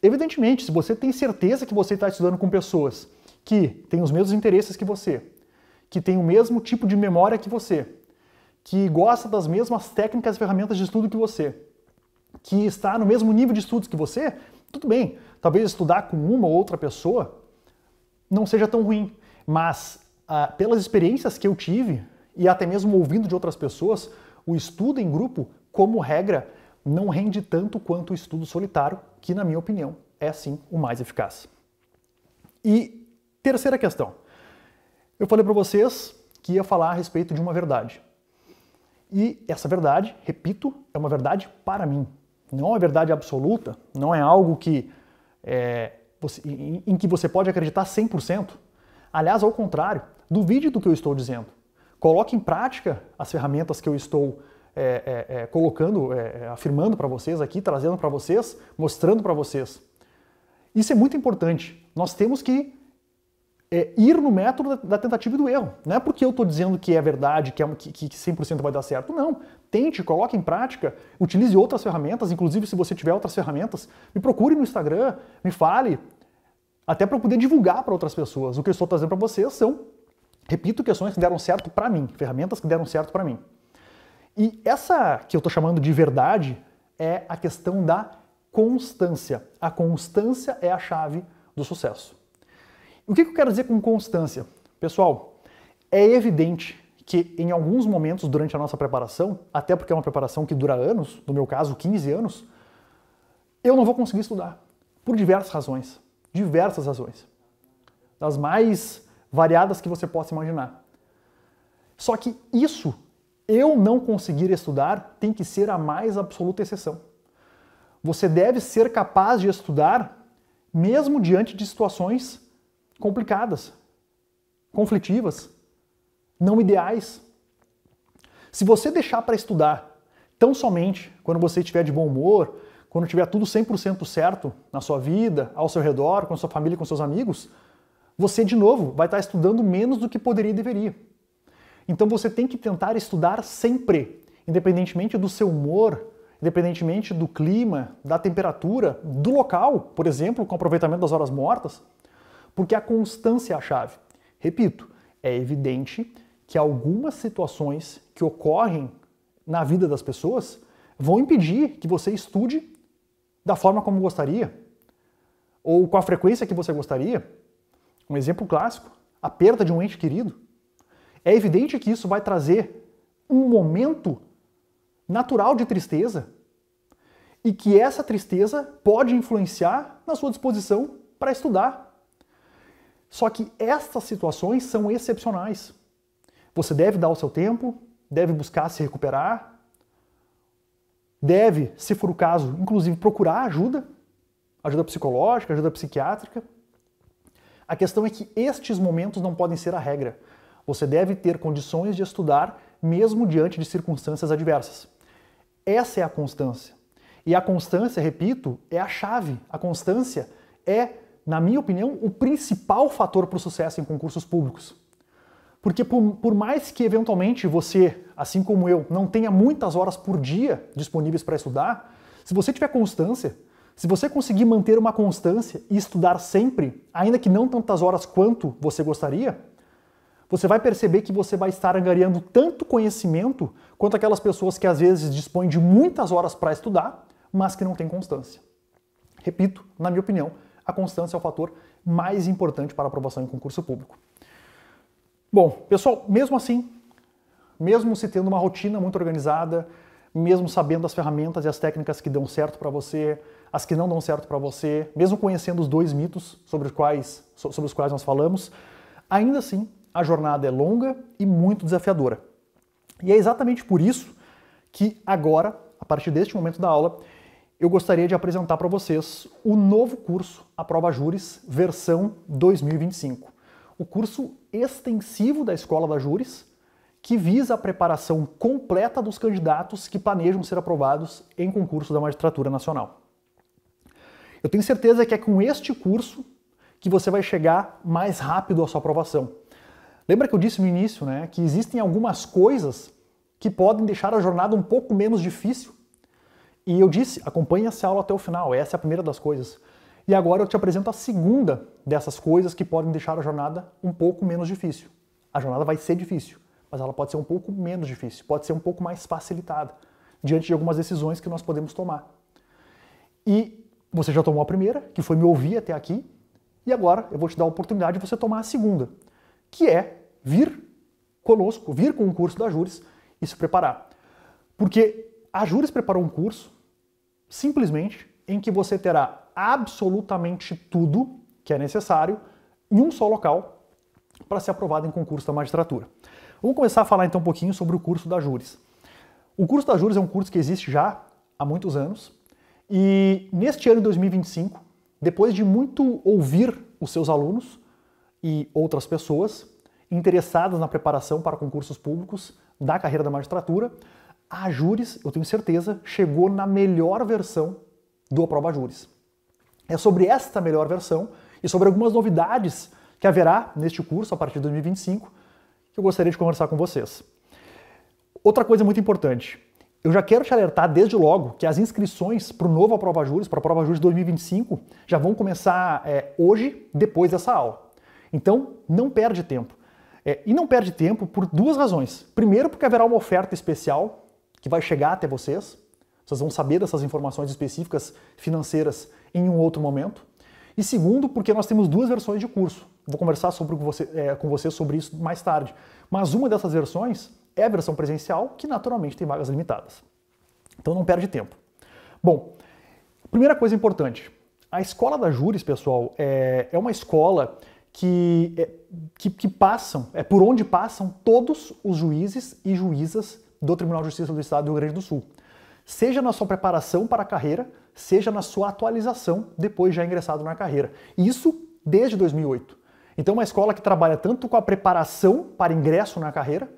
Evidentemente, se você tem certeza que você está estudando com pessoas que têm os mesmos interesses que você, que têm o mesmo tipo de memória que você, que gosta das mesmas técnicas e ferramentas de estudo que você, que está no mesmo nível de estudos que você, tudo bem. Talvez estudar com uma ou outra pessoa não seja tão ruim, mas ah, pelas experiências que eu tive e até mesmo ouvindo de outras pessoas, o estudo em grupo, como regra, não rende tanto quanto o estudo solitário que, na minha opinião, é sim o mais eficaz. E terceira questão. Eu falei para vocês que ia falar a respeito de uma verdade. E essa verdade, repito, é uma verdade para mim. Não é uma verdade absoluta, não é algo que é, você, em, em que você pode acreditar 100%. Aliás, ao contrário, duvide do que eu estou dizendo. Coloque em prática as ferramentas que eu estou é, é, é, colocando, é, é, afirmando para vocês aqui, trazendo para vocês, mostrando para vocês. Isso é muito importante. Nós temos que ir no método da, tentativa e do erro. Não é porque eu estou dizendo que é verdade, que, é, que, que 100% vai dar certo. Não. Tente, coloque em prática, utilize outras ferramentas, inclusive se você tiver outras ferramentas, me procure no Instagram, me fale, até para eu poder divulgar para outras pessoas. O que eu estou trazendo para vocês são, repito, questões que deram certo para mim, ferramentas que deram certo para mim. E essa que eu estou chamando de verdade é a questão da constância. A constância é a chave do sucesso. O que eu quero dizer com constância? Pessoal, é evidente que em alguns momentos durante a nossa preparação, até porque é uma preparação que dura anos, no meu caso 15 anos, eu não vou conseguir estudar. Por diversas razões. Diversas razões. Das mais variadas que você possa imaginar. Só que isso eu não conseguir estudar tem que ser a mais absoluta exceção. Você deve ser capaz de estudar mesmo diante de situações complicadas, conflitivas, não ideais. Se você deixar para estudar tão somente quando você estiver de bom humor, quando tiver tudo 100% certo na sua vida, ao seu redor, com a sua família, com seus amigos, você de novo vai estar tá estudando menos do que poderia e deveria. Então você tem que tentar estudar sempre, independentemente do seu humor, independentemente do clima, da temperatura, do local, por exemplo, com aproveitamento das horas mortas, porque a constância é a chave. Repito, é evidente que algumas situações que ocorrem na vida das pessoas vão impedir que você estude da forma como gostaria ou com a frequência que você gostaria. Um exemplo clássico: a perda de um ente querido. É evidente que isso vai trazer um momento natural de tristeza e que essa tristeza pode influenciar na sua disposição para estudar. Só que estas situações são excepcionais. Você deve dar o seu tempo, deve buscar se recuperar, deve, se for o caso, inclusive procurar ajuda, ajuda psicológica, ajuda psiquiátrica. A questão é que estes momentos não podem ser a regra. Você deve ter condições de estudar mesmo diante de circunstâncias adversas. Essa é a constância. E a constância, repito, é a chave. A constância é, na minha opinião, o principal fator para o sucesso em concursos públicos. Porque por, por, mais que eventualmente você, assim como eu, não tenha muitas horas por dia disponíveis para estudar, se você tiver constância, se você conseguir manter uma constância e estudar sempre, ainda que não tantas horas quanto você gostaria, você vai perceber que você vai estar angariando tanto conhecimento quanto aquelas pessoas que às vezes dispõem de muitas horas para estudar, mas que não têm constância. Repito, na minha opinião, a constância é o fator mais importante para aprovação em concurso público. Bom, pessoal, mesmo assim, mesmo se tendo uma rotina muito organizada, mesmo sabendo as ferramentas e as técnicas que dão certo para você, as que não dão certo para você, mesmo conhecendo os dois mitos sobre os quais, sobre os quais nós falamos, ainda assim a jornada é longa e muito desafiadora. E é exatamente por isso que agora, a partir deste momento da aula, eu gostaria de apresentar para vocês o novo curso A Prova Júris versão 2025. O curso extensivo da Escola da Júris, que visa a preparação completa dos candidatos que planejam ser aprovados em concurso da Magistratura Nacional. Eu tenho certeza que é com este curso que você vai chegar mais rápido à sua aprovação. Lembra que eu disse no início, né, que existem algumas coisas que podem deixar a jornada um pouco menos difícil? E eu disse, acompanhe essa aula até o final, essa é a primeira das coisas. E agora eu te apresento a segunda dessas coisas que podem deixar a jornada um pouco menos difícil. A jornada vai ser difícil, mas ela pode ser um pouco menos difícil, pode ser um pouco mais facilitada diante de algumas decisões que nós podemos tomar. E você já tomou a primeira, que foi me ouvir até aqui, e agora eu vou te dar a oportunidade de você tomar a segunda que é vir conosco, vir com um curso da Júris e se preparar. Porque a Júris preparou um curso simplesmente em que você terá absolutamente tudo que é necessário em um só local para ser aprovado em concurso da magistratura. Vamos começar a falar então um pouquinho sobre o curso da Júris. O curso da Júris é um curso que existe já há muitos anos e neste ano de 2025, depois de muito ouvir os seus alunos, e outras pessoas interessadas na preparação para concursos públicos da carreira da magistratura, a Júris, eu tenho certeza, chegou na melhor versão do A Prova Júris. É sobre esta melhor versão e sobre algumas novidades que haverá neste curso a partir de 2025 que eu gostaria de conversar com vocês. Outra coisa muito importante, eu já quero te alertar desde logo que as inscrições para o novo A Prova Júris, para a Prova Júris 2025, já vão começar é, hoje, depois dessa aula. Então, não perde tempo. É, e não perde tempo por duas razões. Primeiro, porque haverá uma oferta especial que vai chegar até vocês. Vocês vão saber dessas informações específicas financeiras em um outro momento. E segundo, porque nós temos duas versões de curso. Vou conversar sobre você, é, com você sobre isso mais tarde. Mas uma dessas versões é a versão presencial, que naturalmente tem vagas limitadas. Então não perde tempo. Bom, primeira coisa importante: a escola da Júris, pessoal, é, é uma escola que, é, que, que, passam, é por onde passam todos os juízes e juízas do Tribunal de Justiça do Estado do Rio Grande do Sul. Seja na sua preparação para a carreira, seja na sua atualização depois já ingressado na carreira. Isso desde 2008. Então, uma escola que trabalha tanto com a preparação para ingresso na carreira,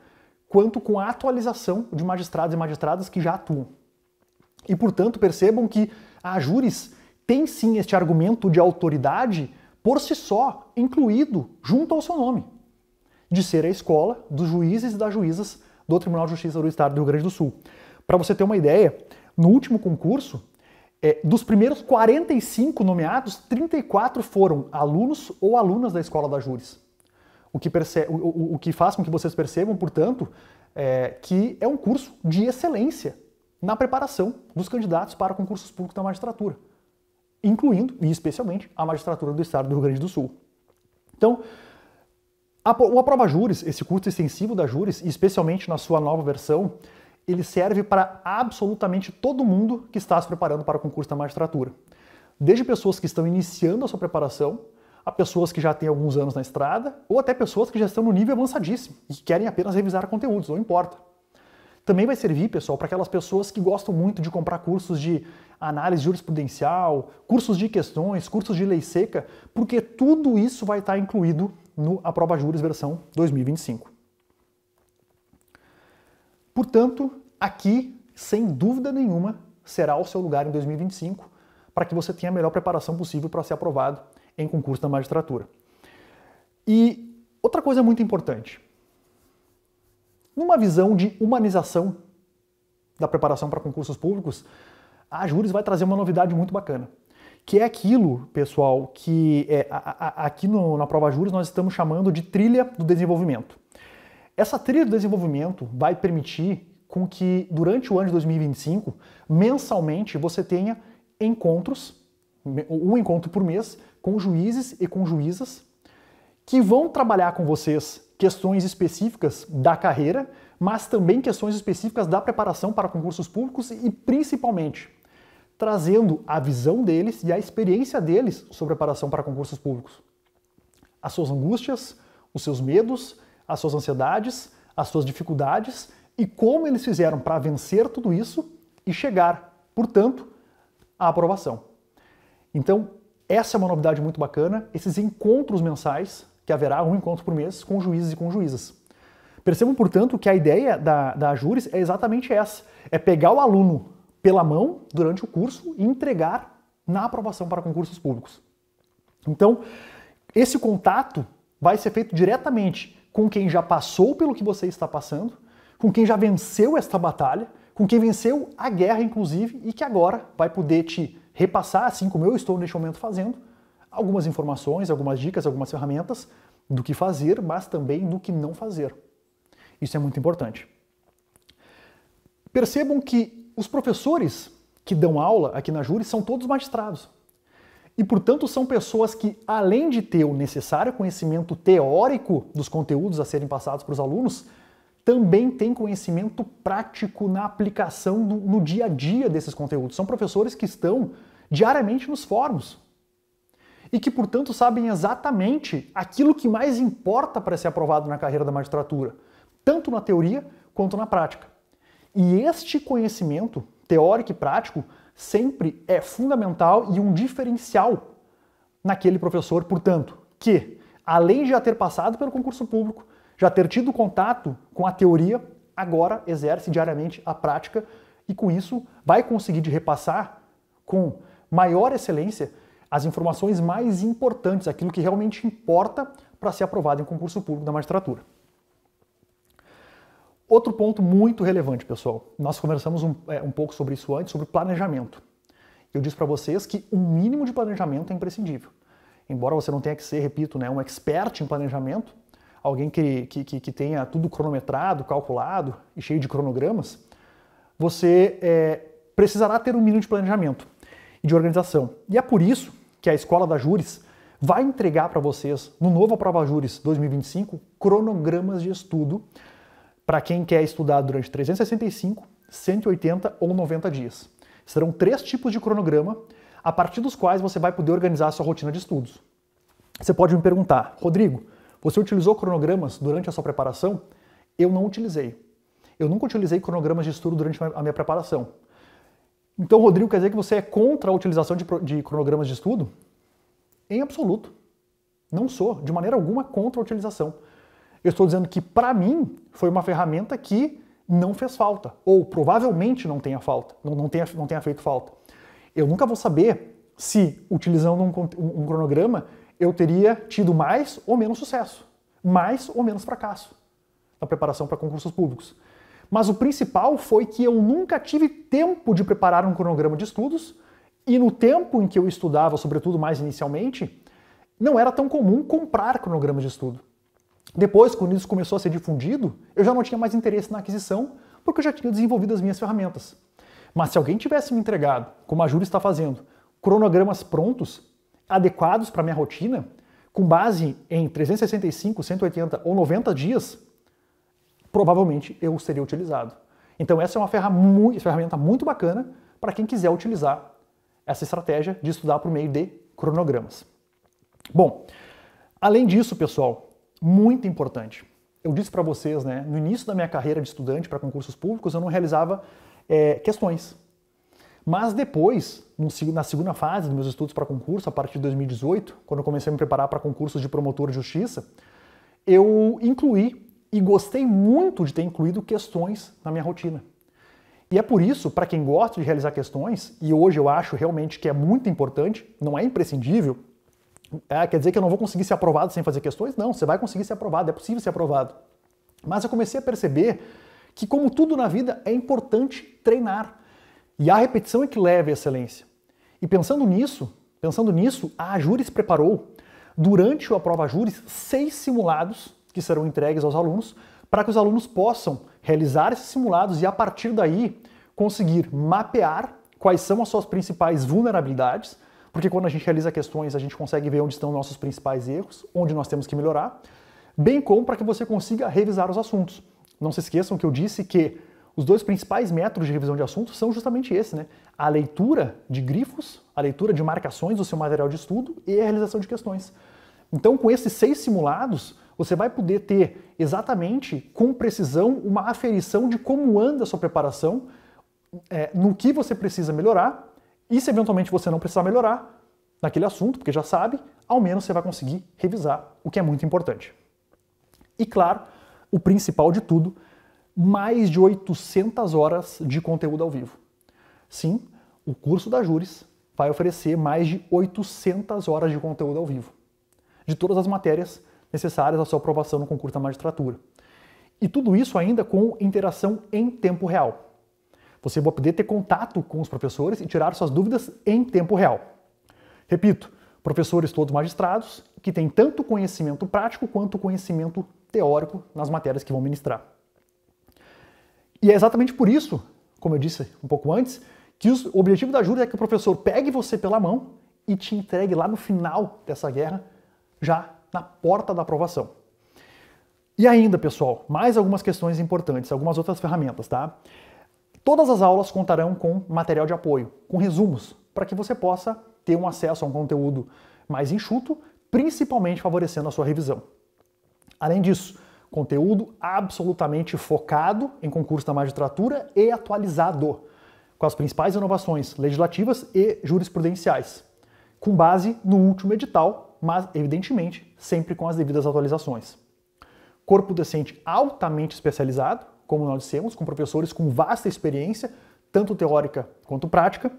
quanto com a atualização de magistrados e magistradas que já atuam. E, portanto, percebam que a Júris tem sim este argumento de autoridade por si só, incluído junto ao seu nome, de ser a escola dos juízes e das juízas do Tribunal de Justiça do Estado do Rio Grande do Sul. Para você ter uma ideia, no último concurso, é, dos primeiros 45 nomeados, 34 foram alunos ou alunas da escola da Júris. O que, o, o, o que faz com que vocês percebam, portanto, é, que é um curso de excelência na preparação dos candidatos para concursos públicos da magistratura incluindo e especialmente a magistratura do Estado do Rio Grande do Sul. Então, a, o Aprova Júris, esse curso extensivo da Júris, especialmente na sua nova versão, ele serve para absolutamente todo mundo que está se preparando para o concurso da magistratura. Desde pessoas que estão iniciando a sua preparação, a pessoas que já têm alguns anos na estrada, ou até pessoas que já estão no nível avançadíssimo e que querem apenas revisar conteúdos, não importa. Também vai servir, pessoal, para aquelas pessoas que gostam muito de comprar cursos de análise jurisprudencial, cursos de questões, cursos de lei seca, porque tudo isso vai estar incluído no de Juros versão 2025. Portanto, aqui, sem dúvida nenhuma, será o seu lugar em 2025 para que você tenha a melhor preparação possível para ser aprovado em concurso da magistratura. E outra coisa muito importante, numa visão de humanização da preparação para concursos públicos, a Juros vai trazer uma novidade muito bacana, que é aquilo, pessoal, que é, a, a, aqui no, na prova Juros nós estamos chamando de trilha do desenvolvimento. Essa trilha do desenvolvimento vai permitir com que durante o ano de 2025, mensalmente, você tenha encontros, um encontro por mês, com juízes e com juízas que vão trabalhar com vocês questões específicas da carreira, mas também questões específicas da preparação para concursos públicos e principalmente trazendo a visão deles e a experiência deles sobre a preparação para concursos públicos. As suas angústias, os seus medos, as suas ansiedades, as suas dificuldades e como eles fizeram para vencer tudo isso e chegar, portanto, à aprovação. Então, essa é uma novidade muito bacana, esses encontros mensais, que haverá um encontro por mês com juízes e com juízas. Percebam, portanto, que a ideia da, da Júris é exatamente essa: é pegar o aluno pela mão durante o curso e entregar na aprovação para concursos públicos. Então, esse contato vai ser feito diretamente com quem já passou pelo que você está passando, com quem já venceu esta batalha, com quem venceu a guerra, inclusive, e que agora vai poder te repassar, assim como eu estou neste momento fazendo, algumas informações, algumas dicas, algumas ferramentas do que fazer, mas também do que não fazer. Isso é muito importante. Percebam que os professores que dão aula aqui na Júri são todos magistrados. E, portanto, são pessoas que, além de ter o necessário conhecimento teórico dos conteúdos a serem passados para os alunos, também têm conhecimento prático na aplicação do, no dia a dia desses conteúdos. São professores que estão diariamente nos fóruns e que, portanto, sabem exatamente aquilo que mais importa para ser aprovado na carreira da magistratura, tanto na teoria quanto na prática. E este conhecimento teórico e prático sempre é fundamental e um diferencial naquele professor, portanto, que além de já ter passado pelo concurso público, já ter tido contato com a teoria, agora exerce diariamente a prática e com isso vai conseguir de repassar com maior excelência as informações mais importantes, aquilo que realmente importa para ser aprovado em concurso público da magistratura. Outro ponto muito relevante, pessoal. Nós conversamos um, é, um pouco sobre isso antes, sobre planejamento. Eu disse para vocês que um mínimo de planejamento é imprescindível. Embora você não tenha que ser, repito, né, um expert em planejamento, alguém que, que, que tenha tudo cronometrado, calculado e cheio de cronogramas, você é, precisará ter um mínimo de planejamento e de organização. E é por isso que a Escola da Júris vai entregar para vocês, no novo Aprova Júris 2025, cronogramas de estudo para quem quer estudar durante 365, 180 ou 90 dias. Serão três tipos de cronograma a partir dos quais você vai poder organizar a sua rotina de estudos. Você pode me perguntar, Rodrigo, você utilizou cronogramas durante a sua preparação? Eu não utilizei. Eu nunca utilizei cronogramas de estudo durante a minha preparação. Então, Rodrigo, quer dizer que você é contra a utilização de, de cronogramas de estudo? Em absoluto. Não sou, de maneira alguma, contra a utilização. Eu estou dizendo que, para mim, foi uma ferramenta que não fez falta, ou provavelmente não tenha falta, não, não, tenha, não tenha feito falta. Eu nunca vou saber se, utilizando um, um, um cronograma, eu teria tido mais ou menos sucesso, mais ou menos fracasso na preparação para concursos públicos. Mas o principal foi que eu nunca tive tempo de preparar um cronograma de estudos, e no tempo em que eu estudava, sobretudo mais inicialmente, não era tão comum comprar cronograma de estudo. Depois, quando isso começou a ser difundido, eu já não tinha mais interesse na aquisição, porque eu já tinha desenvolvido as minhas ferramentas. Mas se alguém tivesse me entregado, como a Júlia está fazendo, cronogramas prontos, adequados para minha rotina, com base em 365, 180 ou 90 dias, provavelmente eu seria utilizado. Então essa é uma ferramenta muito bacana para quem quiser utilizar essa estratégia de estudar por meio de cronogramas. Bom, além disso, pessoal, muito importante. Eu disse para vocês, né, no início da minha carreira de estudante para concursos públicos, eu não realizava é, questões. Mas depois, na segunda fase dos meus estudos para concurso, a partir de 2018, quando eu comecei a me preparar para concursos de promotor de justiça, eu incluí e gostei muito de ter incluído questões na minha rotina. E é por isso, para quem gosta de realizar questões, e hoje eu acho realmente que é muito importante, não é imprescindível, é, quer dizer que eu não vou conseguir ser aprovado sem fazer questões? Não, você vai conseguir ser aprovado, é possível ser aprovado. Mas eu comecei a perceber que, como tudo na vida, é importante treinar. E a repetição é que leva à excelência. E pensando nisso, pensando nisso, a júris preparou, durante a prova júris seis simulados que serão entregues aos alunos para que os alunos possam realizar esses simulados e, a partir daí, conseguir mapear quais são as suas principais vulnerabilidades porque quando a gente realiza questões, a gente consegue ver onde estão nossos principais erros, onde nós temos que melhorar, bem como para que você consiga revisar os assuntos. Não se esqueçam que eu disse que os dois principais métodos de revisão de assuntos são justamente esse, né? A leitura de grifos, a leitura de marcações do seu material de estudo e a realização de questões. Então, com esses seis simulados, você vai poder ter exatamente, com precisão, uma aferição de como anda a sua preparação, é, no que você precisa melhorar e se eventualmente você não precisar melhorar naquele assunto, porque já sabe, ao menos você vai conseguir revisar, o que é muito importante. E claro, o principal de tudo, mais de 800 horas de conteúdo ao vivo. Sim, o curso da Júris vai oferecer mais de 800 horas de conteúdo ao vivo, de todas as matérias necessárias à sua aprovação no concurso da magistratura. E tudo isso ainda com interação em tempo real. Você vai poder ter contato com os professores e tirar suas dúvidas em tempo real. Repito, professores todos magistrados que têm tanto conhecimento prático quanto conhecimento teórico nas matérias que vão ministrar. E é exatamente por isso, como eu disse um pouco antes, que os, o objetivo da júri é que o professor pegue você pela mão e te entregue lá no final dessa guerra, já na porta da aprovação. E ainda, pessoal, mais algumas questões importantes, algumas outras ferramentas, tá? Todas as aulas contarão com material de apoio, com resumos, para que você possa ter um acesso a um conteúdo mais enxuto, principalmente favorecendo a sua revisão. Além disso, conteúdo absolutamente focado em concurso da magistratura e atualizado, com as principais inovações legislativas e jurisprudenciais, com base no último edital, mas evidentemente sempre com as devidas atualizações. Corpo docente altamente especializado, como nós dissemos, com professores com vasta experiência, tanto teórica quanto prática,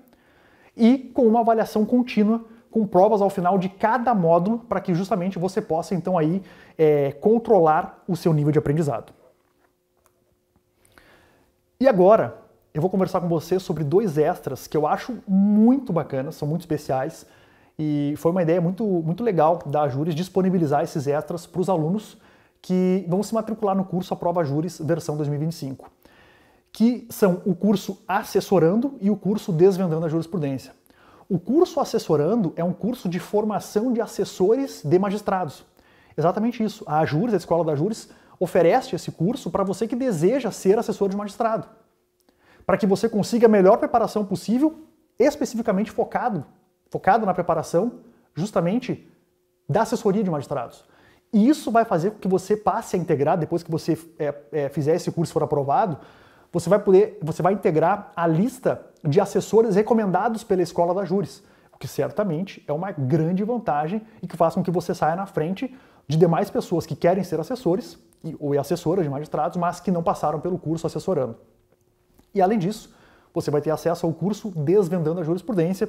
e com uma avaliação contínua, com provas ao final de cada módulo, para que justamente você possa então aí é, controlar o seu nível de aprendizado. E agora eu vou conversar com você sobre dois extras que eu acho muito bacanas, são muito especiais, e foi uma ideia muito, muito legal da Júris disponibilizar esses extras para os alunos que vão se matricular no curso A Prova Júris versão 2025, que são o curso Assessorando e o curso Desvendando a Jurisprudência. O curso Assessorando é um curso de formação de assessores de magistrados. Exatamente isso. A Júris, a Escola da Júris, oferece esse curso para você que deseja ser assessor de magistrado. Para que você consiga a melhor preparação possível, especificamente focado, focado na preparação justamente da assessoria de magistrados. E isso vai fazer com que você passe a integrar, depois que você é, é, fizer esse curso for aprovado, você vai poder, você vai integrar a lista de assessores recomendados pela escola da Júris, o que certamente é uma grande vantagem e que faz com que você saia na frente de demais pessoas que querem ser assessores ou assessoras de magistrados, mas que não passaram pelo curso assessorando. E além disso, você vai ter acesso ao curso Desvendando a Jurisprudência,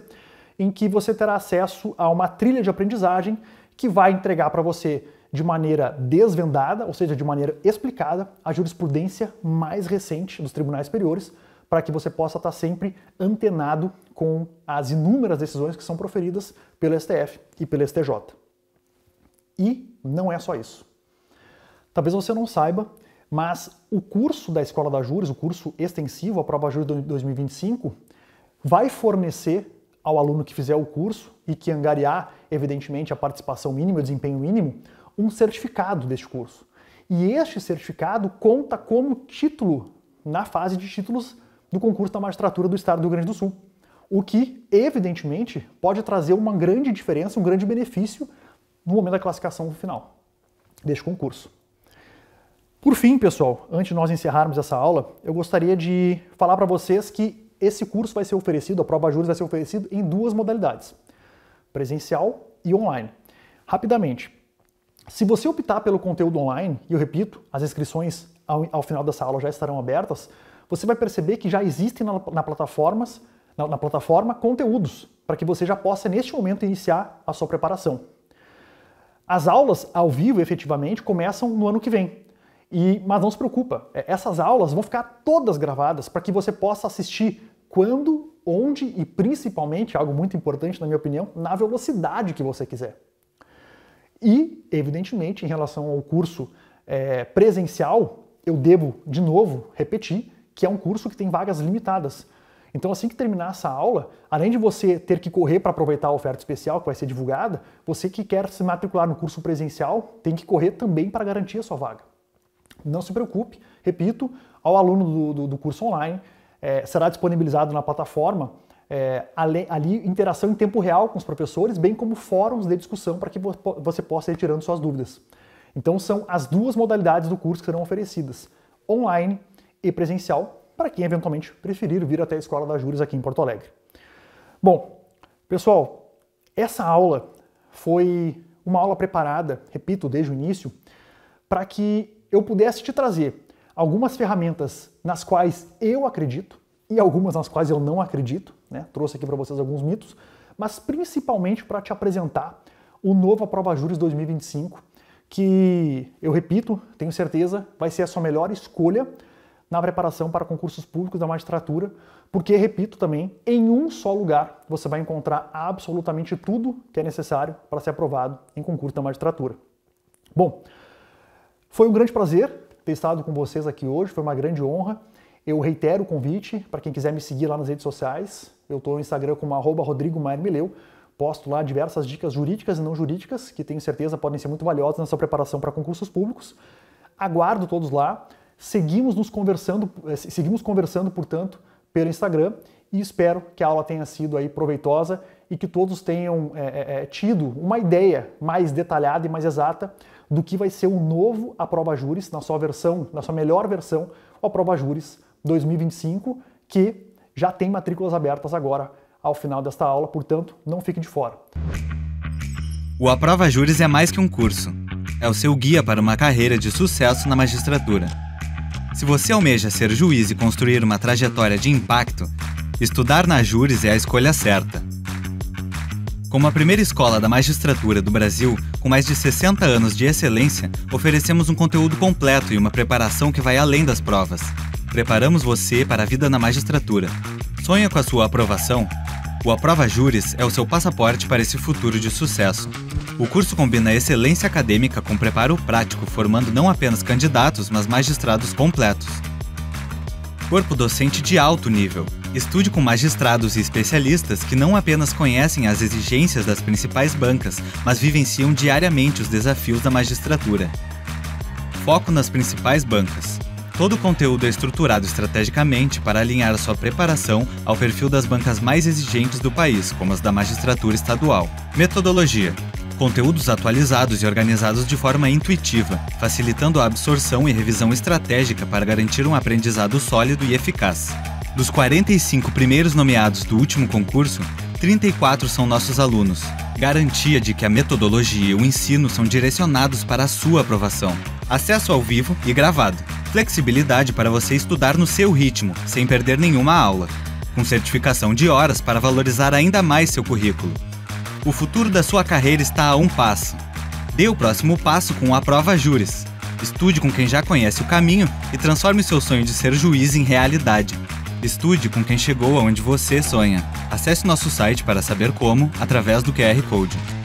em que você terá acesso a uma trilha de aprendizagem que vai entregar para você de maneira desvendada, ou seja, de maneira explicada, a jurisprudência mais recente dos tribunais superiores, para que você possa estar sempre antenado com as inúmeras decisões que são proferidas pelo STF e pelo STJ. E não é só isso. Talvez você não saiba, mas o curso da Escola da Júris, o curso extensivo, a Prova Júris 2025, vai fornecer ao aluno que fizer o curso e que angariar, evidentemente, a participação mínima e o desempenho mínimo, um certificado deste curso. E este certificado conta como título na fase de títulos do concurso da magistratura do Estado do Rio Grande do Sul. O que, evidentemente, pode trazer uma grande diferença, um grande benefício no momento da classificação final deste concurso. Por fim, pessoal, antes de nós encerrarmos essa aula, eu gostaria de falar para vocês que esse curso vai ser oferecido, a prova Júris vai ser oferecido em duas modalidades: presencial e online. Rapidamente, se você optar pelo conteúdo online, e eu repito, as inscrições ao, ao final dessa aula já estarão abertas, você vai perceber que já existem na, na plataformas, na, na plataforma conteúdos para que você já possa neste momento iniciar a sua preparação. As aulas ao vivo, efetivamente, começam no ano que vem. E, mas não se preocupa, é, essas aulas vão ficar todas gravadas para que você possa assistir quando, onde e principalmente, algo muito importante na minha opinião, na velocidade que você quiser. E, evidentemente, em relação ao curso é, presencial, eu devo, de novo, repetir que é um curso que tem vagas limitadas. Então, assim que terminar essa aula, além de você ter que correr para aproveitar a oferta especial que vai ser divulgada, você que quer se matricular no curso presencial tem que correr também para garantir a sua vaga. Não se preocupe, repito, ao aluno do, do, do curso online, é, será disponibilizado na plataforma é, ali, ali interação em tempo real com os professores, bem como fóruns de discussão para que você possa ir tirando suas dúvidas. Então são as duas modalidades do curso que serão oferecidas, online e presencial, para quem eventualmente preferir vir até a Escola da Júris aqui em Porto Alegre. Bom, pessoal, essa aula foi uma aula preparada, repito, desde o início, para que eu pudesse te trazer algumas ferramentas nas quais eu acredito e algumas nas quais eu não acredito, né? Trouxe aqui para vocês alguns mitos, mas principalmente para te apresentar o novo Aprova Júris 2025, que, eu repito, tenho certeza, vai ser a sua melhor escolha na preparação para concursos públicos da magistratura, porque, repito também, em um só lugar você vai encontrar absolutamente tudo que é necessário para ser aprovado em concurso da magistratura. Bom, foi um grande prazer ter estado com vocês aqui hoje, foi uma grande honra. Eu reitero o convite para quem quiser me seguir lá nas redes sociais, eu estou no Instagram como arroba Rodrigo Mileu. Posto lá diversas dicas jurídicas e não jurídicas, que tenho certeza podem ser muito valiosas na sua preparação para concursos públicos. Aguardo todos lá. Seguimos nos conversando, eh, seguimos conversando, portanto, pelo Instagram e espero que a aula tenha sido aí proveitosa e que todos tenham é, é, tido uma ideia mais detalhada e mais exata do que vai ser o novo A Prova Júris, na sua versão, na sua melhor versão, A Prova Júris 2025, que já tem matrículas abertas agora ao final desta aula, portanto, não fique de fora. O Aprova Júris é mais que um curso. É o seu guia para uma carreira de sucesso na magistratura. Se você almeja ser juiz e construir uma trajetória de impacto, estudar na Júris é a escolha certa. Como a primeira escola da magistratura do Brasil, com mais de 60 anos de excelência, oferecemos um conteúdo completo e uma preparação que vai além das provas. Preparamos você para a vida na magistratura. Sonha com a sua aprovação? O Aprova Júris é o seu passaporte para esse futuro de sucesso. O curso combina excelência acadêmica com preparo prático, formando não apenas candidatos, mas magistrados completos. Corpo docente de alto nível. Estude com magistrados e especialistas que não apenas conhecem as exigências das principais bancas, mas vivenciam diariamente os desafios da magistratura. Foco nas principais bancas. Todo o conteúdo é estruturado estrategicamente para alinhar sua preparação ao perfil das bancas mais exigentes do país, como as da magistratura estadual. Metodologia: conteúdos atualizados e organizados de forma intuitiva, facilitando a absorção e revisão estratégica para garantir um aprendizado sólido e eficaz. Dos 45 primeiros nomeados do último concurso, 34 são nossos alunos. Garantia de que a metodologia e o ensino são direcionados para a sua aprovação. Acesso ao vivo e gravado. Flexibilidade para você estudar no seu ritmo, sem perder nenhuma aula. Com certificação de horas para valorizar ainda mais seu currículo. O futuro da sua carreira está a um passo. Dê o próximo passo com a Prova Júris. Estude com quem já conhece o caminho e transforme seu sonho de ser juiz em realidade. Estude com quem chegou aonde você sonha. Acesse nosso site para saber como através do QR Code.